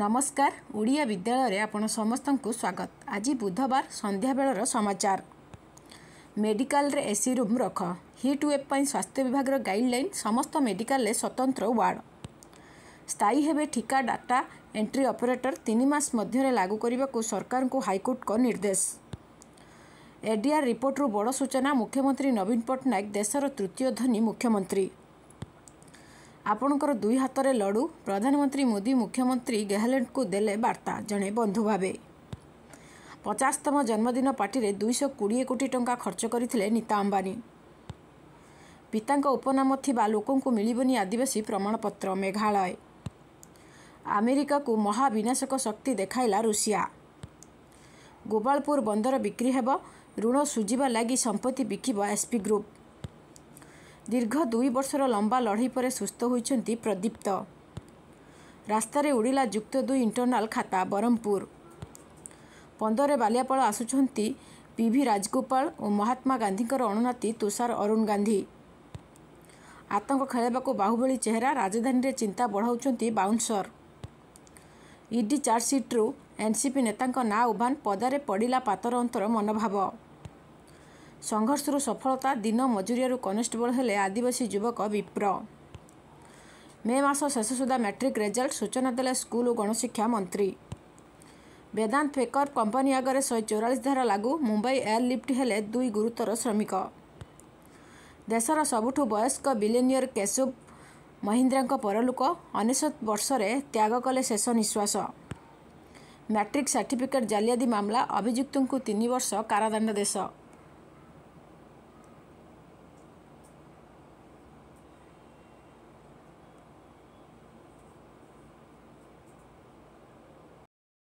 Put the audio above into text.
ନମସ୍କାର ଓଡ଼ିଆ ବିଦ୍ୟାଳୟରେ ଆପଣ ସମସ୍ତଙ୍କୁ ସ୍ୱାଗତ ଆଜି ବୁଧବାର ସନ୍ଧ୍ୟାବେଳର ସମାଚାର ମେଡ଼ିକାଲରେ ଏ ସି ରୁମ୍ ରଖ ହିଟ୍ ୱେବ୍ ପାଇଁ ସ୍ୱାସ୍ଥ୍ୟ ବିଭାଗର ଗାଇଡ଼ଲାଇନ୍ ସମସ୍ତ ମେଡ଼ିକାଲରେ ସ୍ୱତନ୍ତ୍ର ୱାର୍ଡ଼ ସ୍ଥାୟୀ ହେବେ ଠିକା ଡାଟା ଏଣ୍ଟ୍ରି ଅପରେଟର ତିନି ମାସ ମଧ୍ୟରେ ଲାଗୁ କରିବାକୁ ସରକାରଙ୍କୁ ହାଇକୋର୍ଟଙ୍କ ନିର୍ଦ୍ଦେଶ ଏଡିଆର୍ ରିପୋର୍ଟରୁ ବଡ଼ ସୂଚନା ମୁଖ୍ୟମନ୍ତ୍ରୀ ନବୀନ ପଟ୍ଟନାୟକ ଦେଶର ତୃତୀୟ ଧନୀ ମୁଖ୍ୟମନ୍ତ୍ରୀ ଆପଣଙ୍କର ଦୁଇ ହାତରେ ଲଡ଼ୁ ପ୍ରଧାନମନ୍ତ୍ରୀ ମୋଦି ମୁଖ୍ୟମନ୍ତ୍ରୀ ଗେହଲଟଙ୍କୁ ଦେଲେ ବାର୍ତ୍ତା ଜଣେ ବନ୍ଧୁ ଭାବେ ପଚାଶତମ ଜନ୍ମଦିନ ପାର୍ଟିରେ ଦୁଇଶହ କୋଡ଼ିଏ କୋଟି ଟଙ୍କା ଖର୍ଚ୍ଚ କରିଥିଲେ ନୀତା ଅମ୍ବାନୀ ପିତାଙ୍କ ଉପନାମ ଥିବା ଲୋକଙ୍କୁ ମିଳିବନି ଆଦିବାସୀ ପ୍ରମାଣପତ୍ର ମେଘାଳୟ ଆମେରିକାକୁ ମହାବିନାଶକ ଶକ୍ତି ଦେଖାଇଲା ରୁଷିଆ ଗୋପାଳପୁର ବନ୍ଦର ବିକ୍ରି ହେବ ଋଣ ସୁଝିବା ଲାଗି ସମ୍ପତ୍ତି ବିକିବ ଏସ୍ପି ଗ୍ରୁପ୍ ଦୀର୍ଘ ଦୁଇ ବର୍ଷର ଲମ୍ବା ଲଢ଼େଇ ପରେ ସୁସ୍ଥ ହୋଇଛନ୍ତି ପ୍ରଦୀପ୍ତ ରାସ୍ତାରେ ଉଡ଼ିଲା ଯୁକ୍ତ ଦୁଇ ଇଣ୍ଟରନାଲ୍ ଖାତା ବ୍ରହ୍ମପୁର ପନ୍ଦରରେ ବାଲିଆପାଳ ଆସୁଛନ୍ତି ପି ଭି ରାଜଗୋପାଳ ଓ ମହାତ୍ମା ଗାନ୍ଧୀଙ୍କର ଅଣୁନାତି ତୁଷାର ଅରୁଣ ଗାନ୍ଧୀ ଆତଙ୍କ ଖେଳାଇବାକୁ ବାହୁବଳି ଚେହେରା ରାଜଧାନୀରେ ଚିନ୍ତା ବଢ଼ାଉଛନ୍ତି ବାଉନ୍ସର ଇଡି ଚାର୍ଜସିଟ୍ରୁ ଏନ୍ସିପି ନେତାଙ୍କ ନାଁ ଉଭାନ୍ ପଦାରେ ପଡ଼ିଲା ପାତର ଅନ୍ତର ମନୋଭାବ ସଂଘର୍ଷରୁ ସଫଳତା ଦିନ ମଜୁରିଆରୁ କନେଷ୍ଟବଳ ହେଲେ ଆଦିବାସୀ ଯୁବକ ବିପ୍ର ମେ ମାସ ଶେଷ ସୁଦ୍ଧା ମାଟ୍ରିକ୍ ରେଜଲ୍ଟ ସୂଚନା ଦେଲେ ସ୍କୁଲ ଓ ଗଣଶିକ୍ଷା ମନ୍ତ୍ରୀ ବେଦାନ୍ତ ଫେକର କମ୍ପାନୀ ଆଗରେ ଶହେ ଚଉରାଳିଶ ଧାରା ଲାଗୁ ମୁମ୍ବାଇ ଏୟାରଲିଫ୍ଟ ହେଲେ ଦୁଇ ଗୁରୁତର ଶ୍ରମିକ ଦେଶର ସବୁଠୁ ବୟସ୍କ ବିଲିନିୟର କେଶବ ମହିନ୍ଦ୍ରାଙ୍କ ପରଲୋକ ଅନେଶତ ବର୍ଷରେ ତ୍ୟାଗ କଲେ ଶେଷ ନିଶ୍ୱାସ ମାଟ୍ରିକ୍ ସାର୍ଟିଫିକେଟ୍ ଜାଲିଆତି ମାମଲା ଅଭିଯୁକ୍ତଙ୍କୁ ତିନି ବର୍ଷ କାରାଦଣ୍ଡ ଦେଶ